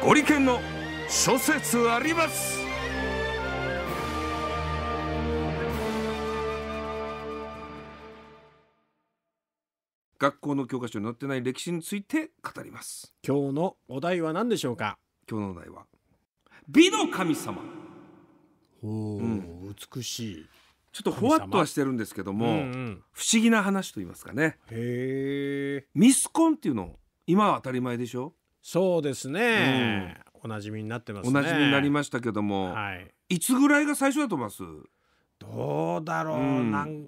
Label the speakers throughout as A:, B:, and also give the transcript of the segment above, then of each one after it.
A: ご利権の諸説あります学校の教科書に載ってない歴史について語ります今日のお題は何でしょうか今日のお題は美の神様ほう、ん、美しいちょっとほわっとはしてるんですけども、うんうん、不思議な話と言いますかねへミスコンっていうの今は当たり前でしょそうですね、おなじみになってますねおなじみになりましたけども、はい、いつぐらいが最初だと思いますどうだろう、うん、なん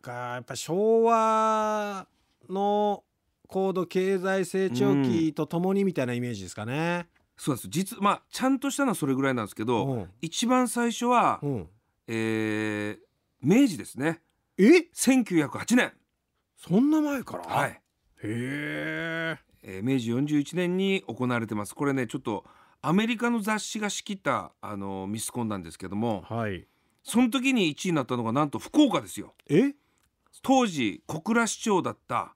A: かやっぱ昭和の高度経済成長期とともにみたいなイメージですかね。うん、そうです実まあちゃんとしたのはそれぐらいなんですけど、うん、一番最初は、うん、えー、明治ですね。え1908年そんな前から、はい、へええー、明治41年に行われてますこれねちょっとアメリカの雑誌が仕切ったあのミスコンなんですけども、はい、その時に1位になったのがなんと福岡ですよ。え当時小倉市長だった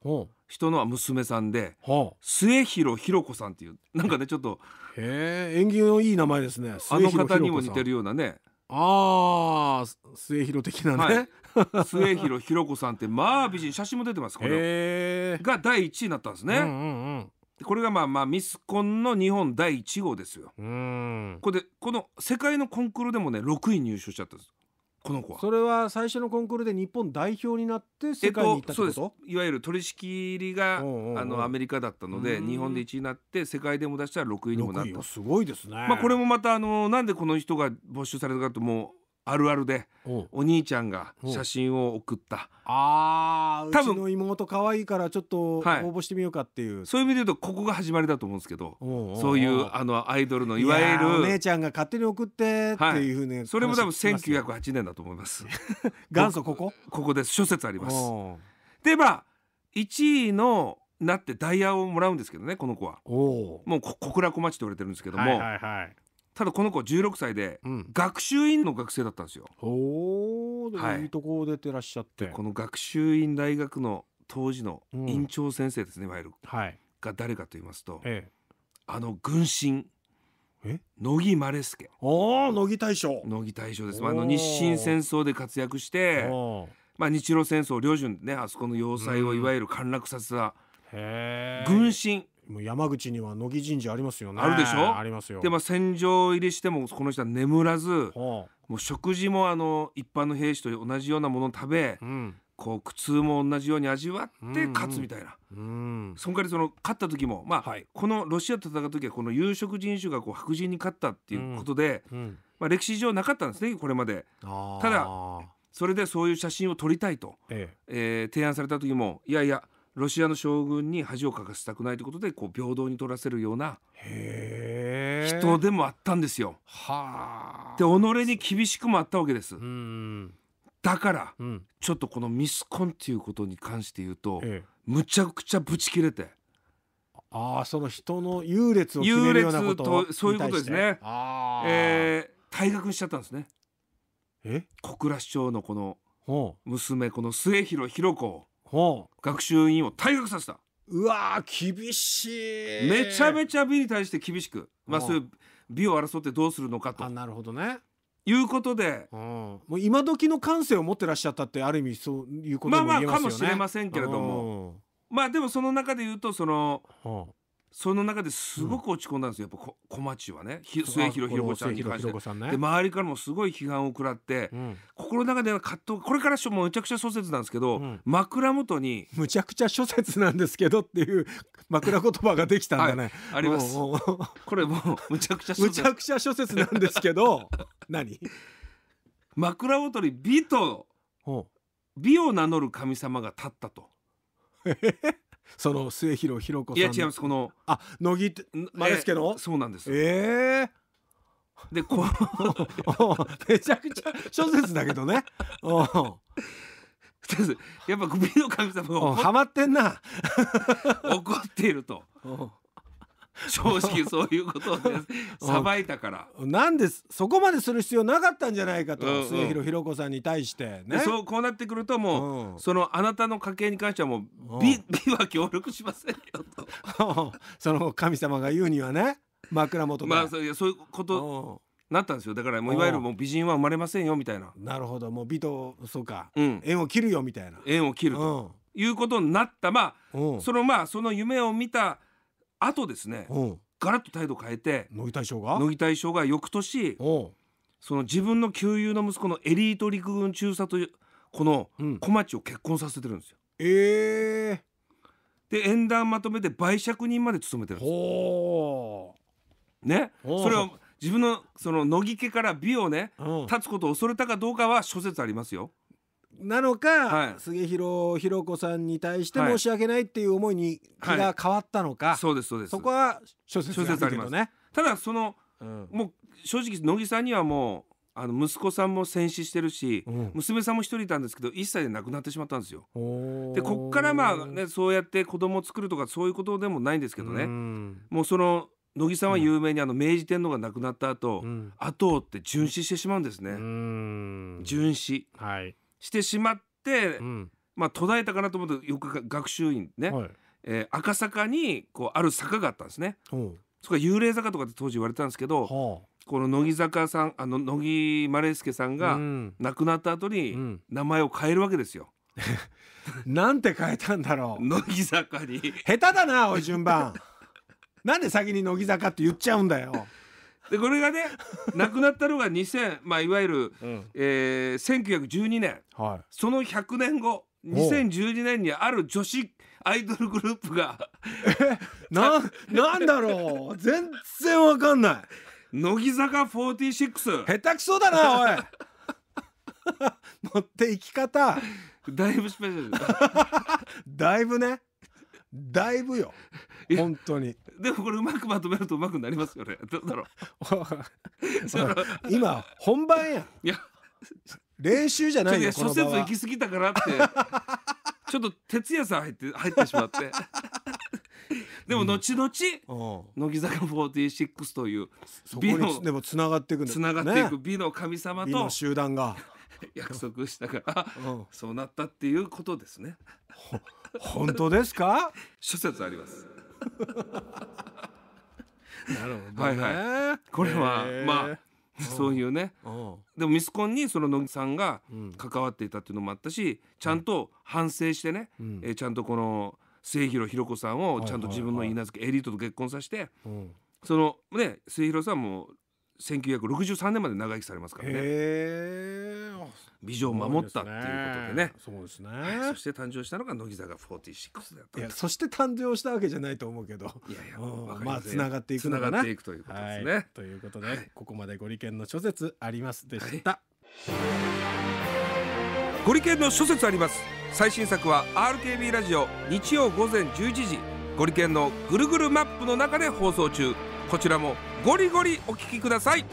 A: 人の娘さんで、末広弘子さんっていうなんかねちょっとへえ縁起のいい名前ですねあの方にも似てるようなねああ末広的なね、はい、末広ひろ子さんってまあ美人写真も出てますこれが第1位になったんですね、うんうんうんこれがまあまあミスコンの日本第1号ですよ。うんこれでこの世界のコンクールでもね6位入賞しちゃったんです。この子はそれは最初のコンクールで日本代表になって世界に行ったってこと、えっと、そうですいわゆる取り仕切りがあのアメリカだったので日本で1位になって世界でも出したら6位にもなったすごいですね、まあ、これもまたあのなんでこの人が没収されたかともあるあるでお兄ちゃんが写真を送ったあ多分の妹可愛いからちょっと応募してみようかっていう、はい、そういう意味で言うとここが始まりだと思うんですけどそういうあのアイドルのいわゆるお姉ちゃんが勝手に送ってっていうふうに、はい、それも多分1908年だと思います 元祖ここここです諸説ありますでまあ1位のなってダイヤをもらうんですけどねこの子はおもう小倉小町って言われてるんですけども、はいはいはい、ただこの子16歳で、学習院の学生だったんですよ。おはい、いいとこ出てらっしゃってこの学習院大学の当時の院長先生ですね、いわゆる、はい、が誰かと言いますと、ええ、あの軍神乃木稀助お乃木大将乃木大将です、まあ、あの日清戦争で活躍して、まあ、日露戦争両順ねあそこの要塞をいわゆる陥落させた、軍神もう山口には乃木神社ありますよねあるでしょありますよでまあ戦場入りしてもこの人は眠らず、はもう食事もあの一般の兵士と同じようなものを食べ、うん、こう苦痛も同じように味わって勝つみたいな、うん、うん、その代わりその勝った時もまあ、はい、このロシアと戦う時はこの有色人種がこう白人に勝ったっていうことで、うん、まあ、歴史上なかったんですねこれまで。ただそれでそういう写真を撮りたいと、えええー、提案された時もいやいやロシアの将軍に恥をかかせたくないということでこう平等に取らせるような人でもあったんですよ。はで己に厳しくもあったわけです。だから、うん、ちょっとこのミスコンっていうことに関して言うと、ええ、むちゃくちゃブチ切れて。ああその人の優劣を決めるようなことそういうことですね。あえー、退学しちゃったんですね。え小倉市長のこの娘この末広弘子をほう学習院を退学させたうわ厳しいめちゃめちゃ美に対して厳しく、まあ、そういう美を争ってどうするのかとなるほどねいうことで、もう今時の感性を持ってらっしゃったってある意味そういうことも言えますよねまあまあかもしれませんけれどもまあでもその中で言うとそのその中ですごく落ち込んだんですよ、やっぱ小町はね末広弘子ちゃんに関して、ね、で周りからもすごい批判を食らって、うん、心の中では葛藤これからもうむちゃくちゃ諸説なんですけど、うん、枕元にむちゃくちゃ諸説なんですけどっていう枕言葉ができたんだね、はい、ありますこれもうむちゃくちゃ諸説むちゃくちゃ諸説なんですけど 何枕元に美と美を名乗る神様が立ったと。その末広弘子さんいや違いますこのあ乃木丸助の、そうなんですええーでこう めちゃくちゃ小説だけどね。やっぱ首の神様がハマってんな怒っていると正直そういうことで さばいたから、なんでそこまでする必要なかったんじゃないかと、末広ひろ子さんに対してねそうこうなってくるともう、うんそのあなたの家計に関してはもう美美 は協力しませんよと その神様が言うにはね枕元で、まあそういそういうことになったんですよだからもういわゆるもう美人は生まれませんよみたいななるほどもう美とそうか、うん縁を切るよみたいな。縁を切るということになったまあそのまあその夢を見たあとですねガラッと態度変えて乃木大将が乃木大将が翌年その自分の旧友の息子のエリート陸軍中佐というこの小町を結婚させてるんですよ。えー、で縁談まとめて媒酌人まで務めてるんですよ。ね、それを自分のその乃木家から美をね立つことを恐れたかどうかは諸説ありますよ。なのか、杉広弘子さんに対して申し訳ないっていう思いに気が変わったのか、そうですそうですそこは諸説あるけどねただその、うん、もう正直乃木さんにはもうあの息子さんも戦死してるし、うん、娘さんも一人いたんですけど一歳で亡くなってしまったんですよ。でこっからまあねそうやって子供を作るとかそういうことでもないんですけどね、うもうその乃木さんは有名にあの明治天皇が亡くなった後、うん、後って殉死してしまうんですね。殉死、はいしてしまって、うん、まあ、途絶えたかなと思ったく学習院ね、はい、えー、赤坂にこうある坂があったんですね。そこは幽霊坂とかって当時言われたんですけど、はあ、この乃木坂さんあの乃木マレさんが亡くなった後に名前を変えるわけですよ。うん、なんて変えたんだろう。乃木坂に下手だなおい順番。なんで先に乃木坂って言っちゃうんだよ。でこれがね 亡くなったのが2000、まあ、いわゆる、うん、えー、1912年、はい、その100年後2012年にある女子アイドルグループがえななんだろう全然わかんない乃木坂46下手くそだなおい持 って行き方だいぶスペシャル だいぶねだいぶよ本当にでもこれうまくまとめるとうまくなりますよねどうだろう 今本番やいや練習じゃないよ諸説行き過ぎたからって ちょっと哲也さん入って入ってしまってでも後々、うん、乃木坂46という美のでも繋がっていくつ繋がっていく美の神様と、ね、集団が約束したから、うん、そうなったっていうことですね。本当ですか？諸説あります。なるほど、はいはい。これは、まあ。そういうねでもミスコンにその乃木さんが関わっていたっていうのもあったしちゃんと反省してね、うん、えー、ちゃんとこの末広寛子さんをちゃんと自分の言い名付け、エリートと結婚させて、うん、そのね末広さんも1963年まで長生きされますからね美女を守ったっていうことでねそうですね、そして誕生したのが乃木坂46だったそして誕生したわけじゃないと思うけどいやいや、まあつながっていくつながっていくということですね、ということで、ここまでご利権の諸説ありますでした、ご利権の諸説あります最新作は RKB ラジオ日曜午前11時ご利権のぐるぐるマップの中で放送中こちらも「ゴリゴリお聴きください